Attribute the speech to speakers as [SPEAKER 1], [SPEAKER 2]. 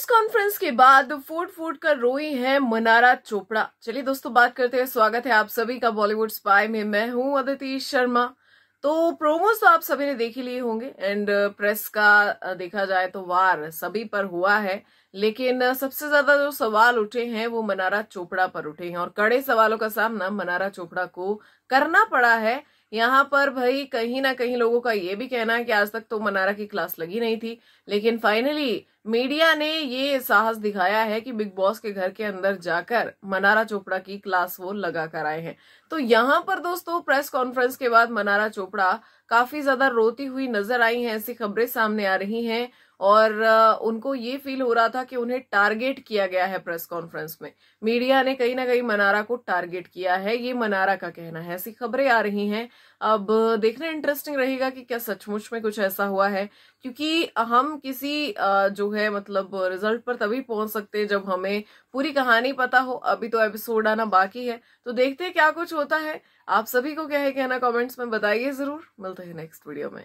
[SPEAKER 1] press conference के बाद फूट फूट कर रोई है मनारा चोपड़ा चलिए दोस्तों बात करते हैं स्वागत है आप सभी का बॉलीवुड स्पाई में मैं हूं अदिति शर्मा तो प्रोमोस तो आप सभी ने देख ही लिए होंगे एंड प्रेस uh, का uh, देखा जाए तो वार सभी पर हुआ है लेकिन uh, सबसे ज्यादा जो सवाल उठे हैं वो मनारा चोपड़ा पर उठे हैं और कड़े सवालों का सामना मनारा चोपड़ा को करना पड़ा है यहाँ पर भाई कहीं ना कहीं लोगों का ये भी कहना है कि आज तक तो मनारा की क्लास लगी नहीं थी लेकिन फाइनली मीडिया ने ये साहस दिखाया है कि बिग बॉस के घर के अंदर जाकर मनारा चोपड़ा की क्लास वो लगा कर आए हैं तो यहाँ पर दोस्तों प्रेस कॉन्फ्रेंस के बाद मनारा चोपड़ा काफी ज्यादा रोती हुई नजर आई है ऐसी खबरें सामने आ रही है और उनको ये फील हो रहा था कि उन्हें टारगेट किया गया है प्रेस कॉन्फ्रेंस में मीडिया ने कहीं ना कहीं मनारा को टारगेट किया है ये मनारा का कहना है ऐसी खबरें आ रही हैं अब देखना इंटरेस्टिंग रहेगा कि क्या सचमुच में कुछ ऐसा हुआ है क्योंकि हम किसी जो है मतलब रिजल्ट पर तभी पहुंच सकते हैं जब हमें पूरी कहानी पता हो अभी तो एपिसोड आना बाकी है तो देखते हैं क्या कुछ होता है आप सभी को क्या है कहना कमेंट्स में बताइए जरूर मिलते हैं नेक्स्ट वीडियो में